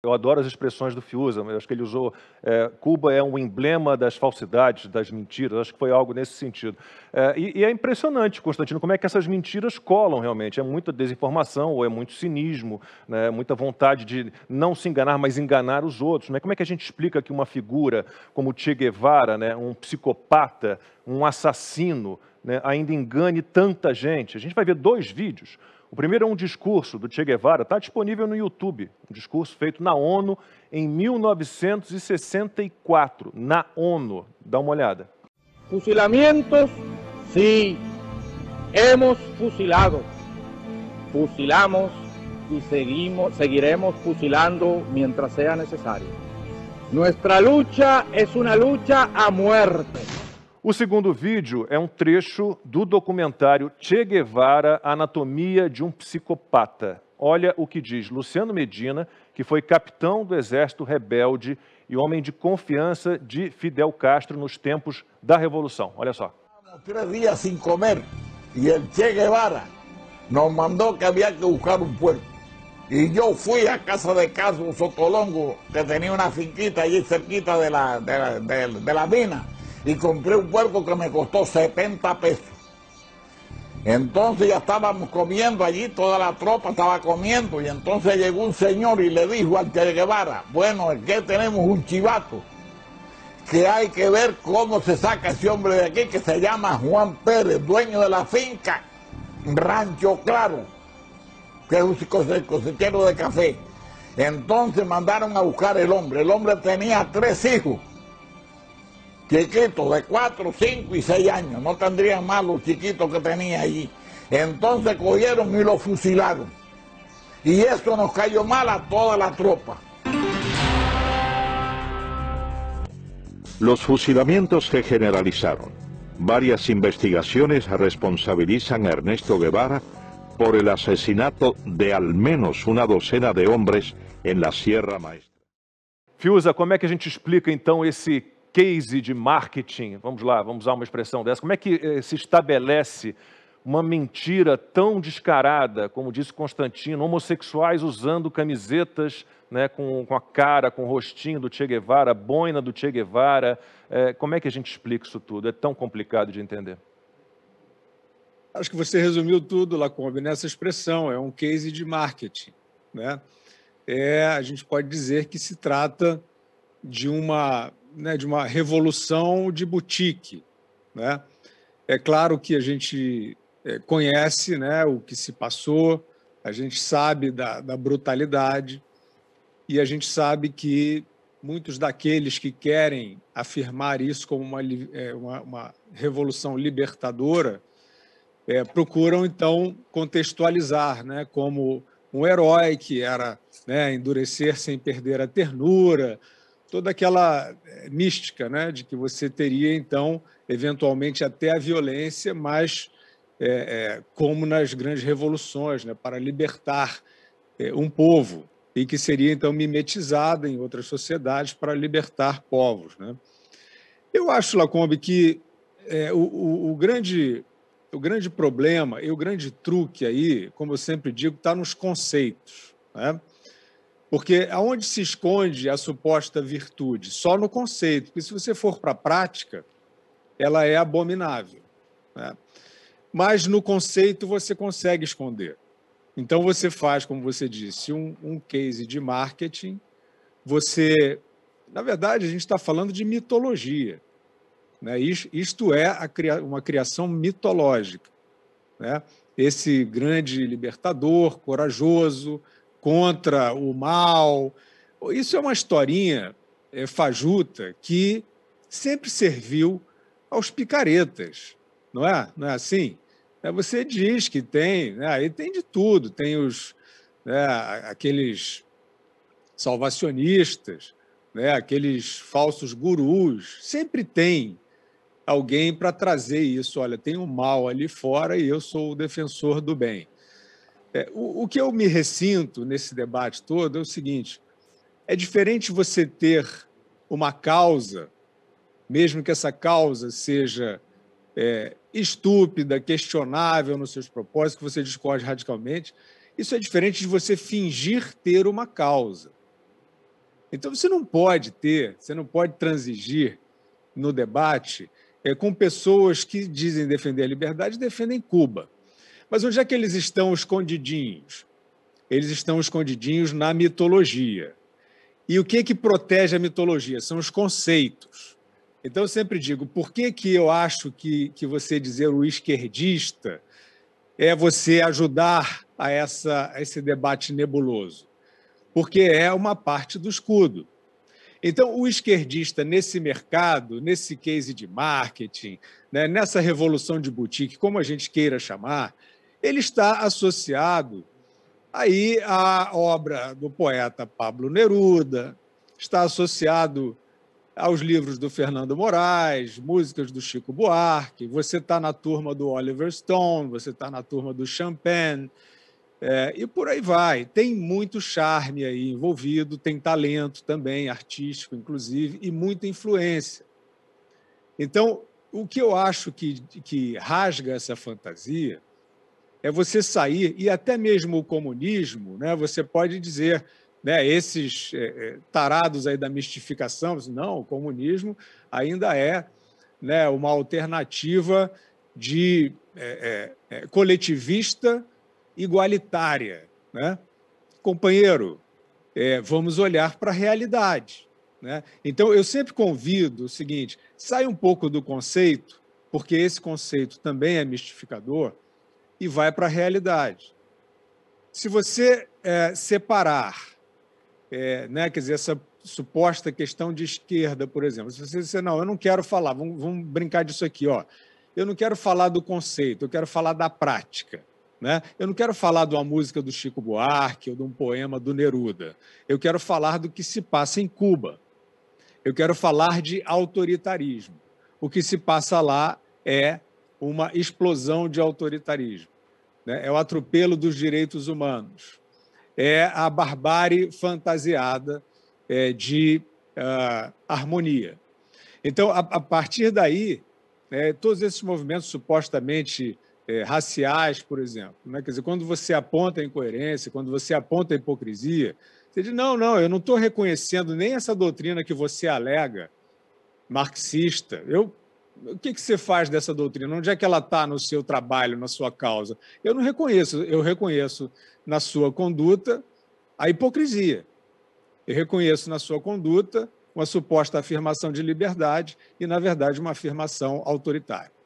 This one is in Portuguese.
Eu adoro as expressões do Fiuza, mas acho que ele usou é, Cuba é um emblema das falsidades, das mentiras, acho que foi algo nesse sentido. É, e, e, é impressionante, Constantino, como é que essas mentiras colam realmente. É muita desinformação, ou é muito cinismo, né, muita vontade de não se enganar, mas enganar os outros. Né? Como é que a gente explica que uma figura como Che Guevara, né, um psicopata, um assassino, né, ainda engane tanta gente? A gente vai ver dois vídeos o primeiro é um discurso do Che Guevara, está disponível no YouTube, um discurso feito na ONU em 1964, na ONU. Dá uma olhada. Fusilamentos, sim, hemos fusilado, fusilamos e seguimos, seguiremos fusilando mientras sea necesario. Nuestra lucha es una lucha a muerte. O segundo vídeo é um trecho do documentário Che Guevara, Anatomia de um Psicopata. Olha o que diz Luciano Medina, que foi capitão do exército rebelde e homem de confiança de Fidel Castro nos tempos da Revolução. Olha só. Três dias sem comer e o Che Guevara nos mandou que havia que buscar um puerto. E eu fui à casa de Carlos Sotolongo, que tinha uma finquita aí cerquita de la, de, de, de la mina. y compré un puerco que me costó 70 pesos. Entonces ya estábamos comiendo allí, toda la tropa estaba comiendo y entonces llegó un señor y le dijo al que Guevara, bueno, aquí tenemos un chivato que hay que ver cómo se saca ese hombre de aquí que se llama Juan Pérez, dueño de la finca Rancho Claro, que es un cosechero de café. Entonces mandaron a buscar el hombre. El hombre tenía tres hijos chiquitos de 4, 5 y 6 años, no tendrían más los chiquitos que tenía allí. Entonces cogieron y lo fusilaron. Y eso nos cayó mal a toda la tropa. Los fusilamientos se generalizaron. Varias investigaciones responsabilizan a Ernesto Guevara por el asesinato de al menos una docena de hombres en la Sierra Maestra. Fiuza, ¿cómo es que a gente explica entonces esse case de marketing, vamos lá, vamos usar uma expressão dessa, como é que eh, se estabelece uma mentira tão descarada, como disse Constantino, homossexuais usando camisetas né, com, com a cara, com o rostinho do Che Guevara, a boina do Che Guevara, eh, como é que a gente explica isso tudo? É tão complicado de entender. Acho que você resumiu tudo, Lacombe, nessa expressão, é um case de marketing. Né? É, a gente pode dizer que se trata de uma né, de uma revolução de boutique. Né? É claro que a gente é, conhece né, o que se passou, a gente sabe da, da brutalidade e a gente sabe que muitos daqueles que querem afirmar isso como uma, é, uma, uma revolução libertadora é, procuram então contextualizar, né, como um herói que era né, endurecer sem perder a ternura, toda aquela eh, mística né, de que você teria, então, eventualmente até a violência, mas é, é, como nas grandes revoluções, né, para libertar é, um povo, e que seria, então, mimetizada em outras sociedades para libertar povos. Né? Eu acho, Lacombe, que o, o, o, grande, o grande problema e o grande truque aí, como eu sempre digo, está nos conceitos. Né? Porque aonde se esconde a suposta virtude? Só no conceito. Porque se você for para a prática, ela é abominável. Né? Mas no conceito você consegue esconder. Então você faz, como você disse, um, um case de marketing. Você, na verdade, a gente está falando de mitologia. Né? Isto é uma criação mitológica. Né? Esse grande libertador, corajoso, contra o mal. Isso é uma historinha é, fajuta que sempre serviu aos picaretas, não é? Não é assim? É, você diz que tem, né? aí tem de tudo, tem os né, aqueles salvacionistas, né, aqueles falsos gurus, sempre tem alguém para trazer isso. Olha, tem o mal ali fora e eu sou o defensor do bem. É, o, o que eu me ressinto nesse debate todo é o seguinte: é diferente você ter uma causa, mesmo que essa causa seja é, estúpida, questionável nos seus propósitos, que você discorde radicalmente, isso é diferente de você fingir ter uma causa. Então você não pode ter, você não pode transigir no debate é, com pessoas que dizem defender a liberdade e defendem Cuba. Mas onde é que eles estão escondidinhos? Eles estão escondidinhos na mitologia. E o que é que protege a mitologia? São os conceitos. Então eu sempre digo, por que, que eu acho que, que você dizer o esquerdista é você ajudar a, essa, a esse debate nebuloso? Porque é uma parte do escudo. Então, o esquerdista nesse mercado, nesse case de marketing, né, nessa revolução de boutique, como a gente queira chamar, ele está associado aí à obra do poeta Pablo Neruda, está associado aos livros do Fernando Moraes, músicas do Chico Buarque, você está na turma do Oliver Stone, você está na turma do Champagne, é, e por aí vai. Tem muito charme aí envolvido, tem talento também, artístico, inclusive, e muita influência. Então, o que eu acho que, que rasga essa fantasia é você sair, e até mesmo o comunismo, né, você pode dizer, né, esses eh, eh, tarados aí da mistificação, não, o comunismo ainda é né, uma alternativa de é, é, coletivista igualitária. Né? Companheiro, é, vamos olhar para a realidade. Né? Então, eu sempre convido o seguinte: sai um pouco do conceito, porque esse conceito também é mistificador e vai para a realidade. Se você é, separar, é, né, quer dizer, essa suposta questão de esquerda, por exemplo, se você disser, não, eu não quero falar, vamos, vamos brincar disso aqui, ó. eu não quero falar do conceito, eu quero falar da prática. Né? Eu não quero falar de uma música do Chico Buarque ou de um poema do Neruda. Eu quero falar do que se passa em Cuba. Eu quero falar de autoritarismo. O que se passa lá é uma explosão de autoritarismo. Né? É o atropelo dos direitos humanos. É a barbárie fantasiada é, de uh, harmonia. Então, a, a partir daí, né, todos esses movimentos supostamente é, raciais, por exemplo, né? quer dizer, quando você aponta a incoerência, quando você aponta a hipocrisia, você diz: não, não, eu não estou reconhecendo nem essa doutrina que você alega marxista. Eu o que, que você faz dessa doutrina? Onde é que ela está no seu trabalho, na sua causa? Eu não reconheço, eu reconheço na sua conduta a hipocrisia. Eu reconheço na sua conduta uma suposta afirmação de liberdade e, na verdade, uma afirmação autoritária.